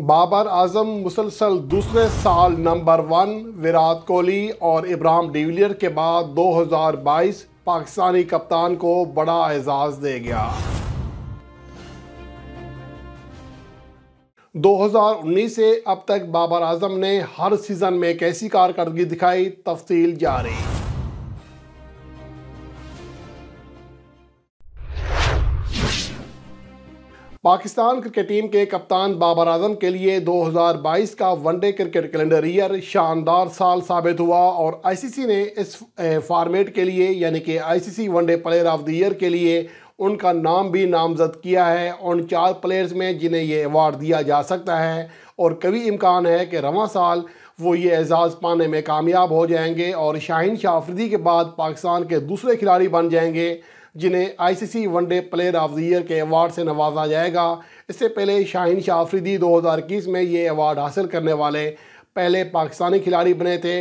बाबर आजम मुसलसल दूसरे साल नंबर वन विराट कोहली और इब्राहिम डिविलियर के बाद 2022 पाकिस्तानी कप्तान को बड़ा एजाज़ दे गया 2019 से अब तक बाबर आजम ने हर सीज़न में कैसी कारकर्दगी दिखाई तफसील जारी पाकिस्तान क्रिकेट टीम के कप्तान बाबर आजम के लिए 2022 का वनडे क्रिकेट कैलेंडर ईयर शानदार साल साबित हुआ और आईसीसी ने इस फॉर्मेट के लिए यानी कि ICC one day player of the year के लिए उनका नाम भी नामजद किया है उन चार प्लेयर्स में जिन्हें ये अवार्ड दिया जा सकता है और कभी इम्कान है कि रवा साल वो ये एजाज़ पाने में कामयाब हो जाएंगे और शाहीन शाहफरीदी के बाद पाकिस्तान के दूसरे खिलाड़ी बन जाएंगे जिन्हें ICC one day player of the year के अवार्ड से नवाजा जाएगा इससे पहले शाहिन शाह आफरीदी दो हज़ार इक्कीस में ये अवार्ड हासिल करने वाले पहले पाकिस्तानी खिलाड़ी बने थे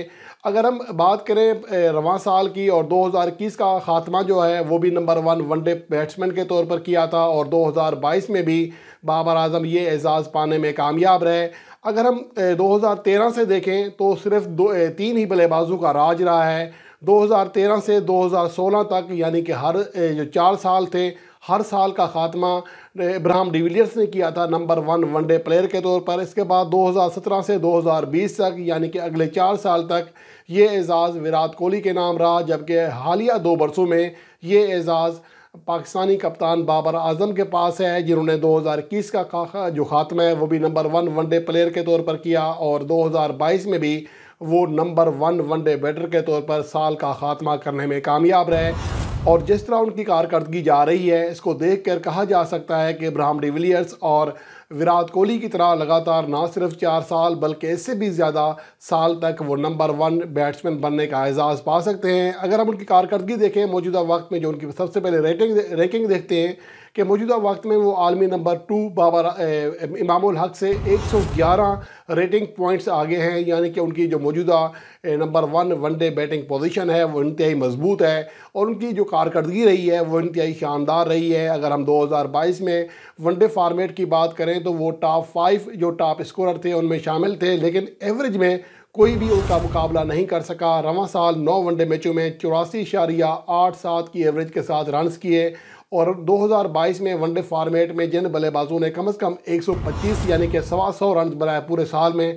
अगर हम बात करें रवान साल की और 2021 का ख़ात्मा जो है वो भी नंबर वन वनडे बैट्समैन के तौर पर किया था और 2022 में भी बाबर आजम ये एजाज़ पाने में कामयाब रहे अगर हम 2013 से देखें तो सिर्फ दो तीन ही बल्लेबाजों का राज रहा है 2013 से 2016 तक यानी कि हर जो चार साल थे हर साल का खात्मा इब्राहम डिविलियर्स ने किया था नंबर वन वनडे प्लेयर के तौर पर इसके बाद 2017 से 2020 तक यानी कि अगले चार साल तक ये एज़ाज़ विराट कोहली के नाम रहा जबकि हालिया दो बरसों में ये एज़ाज़ पाकिस्तानी कप्तान बाबर आजम के पास है जिन्होंने 2021 का जो खात्मा है वो भी नंबर वन वनडे प्लेयर के तौर पर किया और 2022 में भी वो नंबर वन वनडे बैटर के तौर पर साल का खात्मा करने में कामयाब रहे और जिस तरह उनकी कारकर्दगी जा रही है इसको देख कर कहा जा सकता है कि ब्राहम डिविलियर्स और विराट कोहली की तरह लगातार ना सिर्फ चार साल बल्कि इससे भी ज़्यादा साल तक वो नंबर वन बैट्समैन बनने का एजाज़ पा सकते हैं अगर हम उनकी कारकर्दगी देखें मौजूदा वक्त में जो उनकी सबसे पहले रेटिंग रैंकिंग देखते हैं कि मौजूदा वक्त में वो आलमी नंबर टू बाबा इमामुल हक से 111 रेटिंग पॉइंट्स आगे हैं यानी कि उनकी जो मौजूदा number one one day batting position है वो इंतहाई मजबूत है और उनकी जो कारकर्दगी रही है वो इंतहाई शानदार रही है अगर हम 2022 में वनडे फार्मेट की बात करें देखें तो वो टॉप फाइव जो टॉप स्कोरर थे उनमें शामिल थे लेकिन एवरेज में कोई भी उनका मुकाबला नहीं कर सका रवा साल नौ वनडे मैचों में चौरासी इशारिया आठ सात की एवरेज के साथ रन किए और 2022 में वनडे फॉर्मेट में जिन बल्लेबाजों ने कम से कम 125 यानी कि सवा सौ रन बनाए पूरे साल में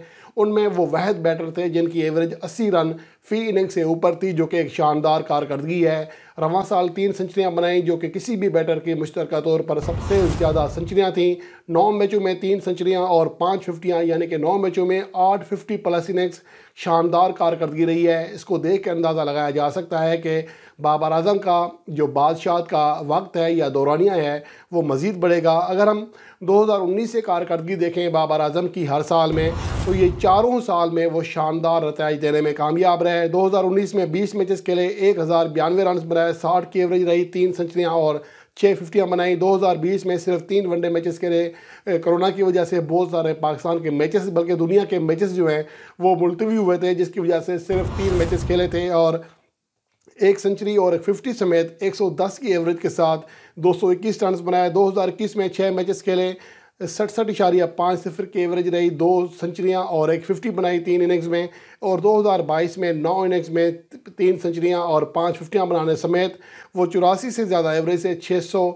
उनमें वो वहद बैटर थे जिनकी एवरेज 80 रन फी इनिंग से ऊपर थी जो कि एक शानदार कारकर्दगी है रवा साल तीन सेंचुरियाँ बनाई जो कि किसी भी बैटर की मुश्तर तौर पर सबसे ज़्यादा सेंचुरियाँ थीं नौ मैचों में तीन सेंचुरियाँ और पाँच फिफ्टियाँ यानी कि नौ मैचों में आठ फिफ्टी प्लस इनिंग्स शानदार कारकर्दगी रही है इसको देख के अंदाज़ा लगाया जा सकता है कि बाबर अजम का जो बादशाह का वक्त है या दौरानिया है वो मज़ीद बढ़ेगा अगर हम 2019 से कारकर्दगी देखें बाबर अजम की हर साल में तो ये चारों साल में वो शानदार नतज देने में कामयाब रहे 2019 में 20 मैचेस खेले एक हज़ार बयानवे रन बनाए साठ की एवरेज रही तीन सेंचुरियाँ और छः फिफ्टियाँ बनाई 2020 में सिर्फ तीन वनडे मैचेस खेले कोरोना की वजह से बहुत सारे पाकिस्तान के मैचेस बल्कि दुनिया के मैचेस जो हैं वो मुलतवी हुए थे जिसकी वजह से सिर्फ तीन मैचेस खेले थे और एक सेंचुरी और एक फिफ्टी समेत 110 की एवरेज के साथ 221 रन बनाए 2021 में छः मैचेस खेले सड़सठ इशारिया पाँच सिफर की एवरेज रही दो सेंचुरियाँ और एक फिफ्टी बनाई तीन इनिंग्स में और 2022 में नौ इनिंग्स में तीन सेंचुरियाँ और पाँच फिफ्टियाँ बनाने समेत वो चौरासी से ज़्यादा एवरेज से छः सौ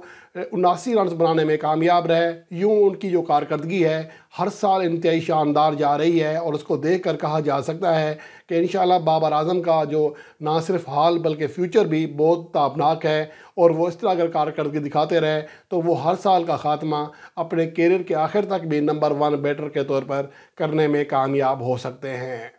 उन्नासी रन बनाने में कामयाब रहे यूँ उनकी जो कारकर्दगी है हर साल इंतहाई शानदार जा रही है और उसको देख कर कहा जा सकता है कि इन बाबर आजम का जो ना सिर्फ हाल बल्कि फ्यूचर भी बहुत ताबनाक है और वो इस तरह अगर कारकर्दगी दिखाते रहे तो वो हर साल का खात्मा अपने कैरियर के आखिर तक भी नंबर वन बैटर के तौर पर करने में कामयाब हो सकते हैं